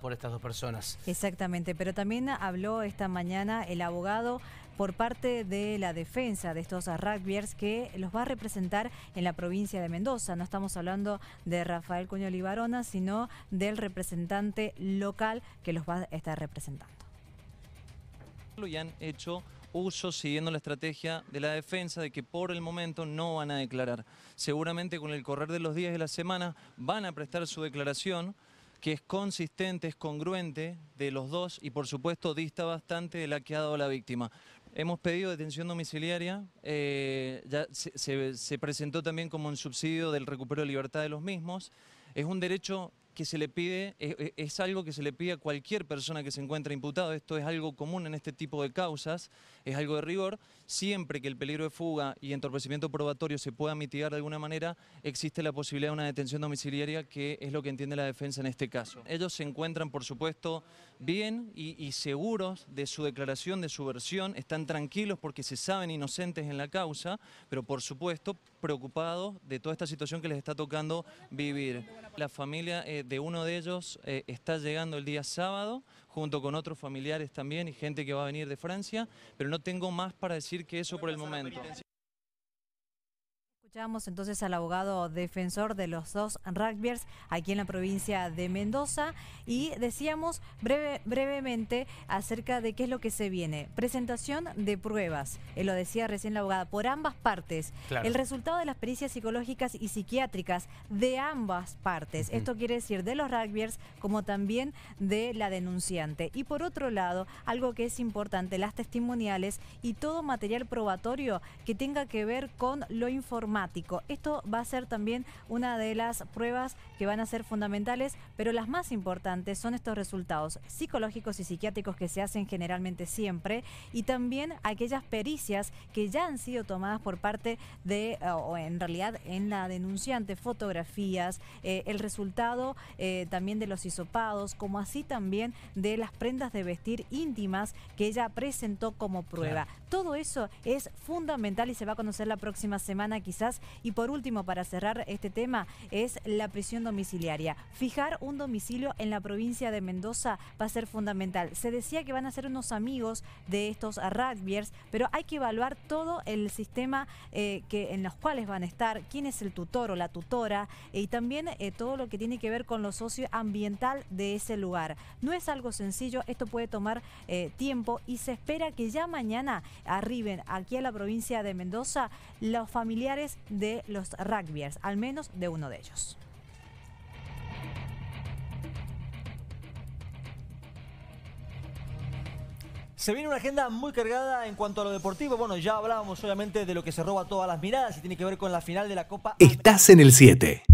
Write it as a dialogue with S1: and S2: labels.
S1: por estas dos personas. Exactamente, pero también habló esta mañana el abogado por parte de la defensa de estos rugbyers que los va a representar en la provincia de Mendoza. No estamos hablando de Rafael Cuño Libarona, sino del representante local que los va a estar representando.
S2: Y han hecho uso siguiendo la estrategia de la defensa de que por el momento no van a declarar. Seguramente con el correr de los días de la semana van a prestar su declaración que es consistente, es congruente de los dos y por supuesto dista bastante de la que ha dado la víctima. Hemos pedido detención domiciliaria, eh, ya se, se presentó también como un subsidio del recupero de libertad de los mismos. Es un derecho que se le pide, e, e, es, algo que se le pide a cualquier persona que se encuentra imputado, esto es algo común en este tipo de causas, es algo de rigor, siempre que el peligro de fuga y entorpecimiento probatorio se pueda mitigar de alguna manera, existe la posibilidad de una detención domiciliaria que es lo que entiende la defensa en este caso. Ellos se encuentran, por supuesto, bien y, seguros de su declaración, de su versión, están tranquilos porque se saben inocentes en la causa, pero por supuesto preocupados de toda esta situación que les está tocando vivir. La familia eh, de uno de ellos eh, está llegando el día sábado, junto con otros familiares también y gente que va a venir de Francia, pero no tengo más para decir que eso por el momento.
S1: Escuchamos entonces al abogado defensor de los dos rugbyers aquí en la provincia de Mendoza y decíamos brevemente acerca de qué es lo que se viene. Presentación de pruebas, eh, lo decía recién la abogada, por ambas partes. El resultado de las pericias psicológicas y psiquiátricas de ambas partes. Esto quiere decir de los rugbyers como también de la denunciante. Y por otro lado, algo que es importante, las testimoniales y todo material probatorio que tenga que ver con lo informado esto va a ser también una de las pruebas que van a ser fundamentales, pero las más importantes son estos resultados psicológicos y psiquiátricos que se hacen generalmente siempre y también aquellas pericias que ya han sido tomadas por parte de, eh, o en realidad en la denunciante, fotografías, eh, el resultado eh, también de los hisopados, como así también de las prendas de vestir íntimas que ella presentó como prueba. Todo eso es fundamental y se va a conocer la próxima semana quizás y por último, para cerrar este tema, es la prisión domiciliaria. Fijar un domicilio en la provincia de Mendoza va a ser fundamental. Se decía que van a ser unos amigos de estos rugbyers, pero hay que evaluar todo el sistema eh, que, en los cuales van a estar, quién es el tutor o la tutora y también eh, todo lo que tiene que ver con lo socioambiental de ese lugar. No es algo sencillo, esto puede tomar eh, tiempo y se espera que ya mañana arriben aquí a la provincia de Mendoza los familiares de los rugbyers, al menos de uno de ellos.
S2: Se viene una agenda muy cargada en cuanto a lo deportivo. Bueno, ya hablábamos solamente de lo que se roba todas las miradas y tiene que ver con la final de la Copa.
S1: Estás en el 7.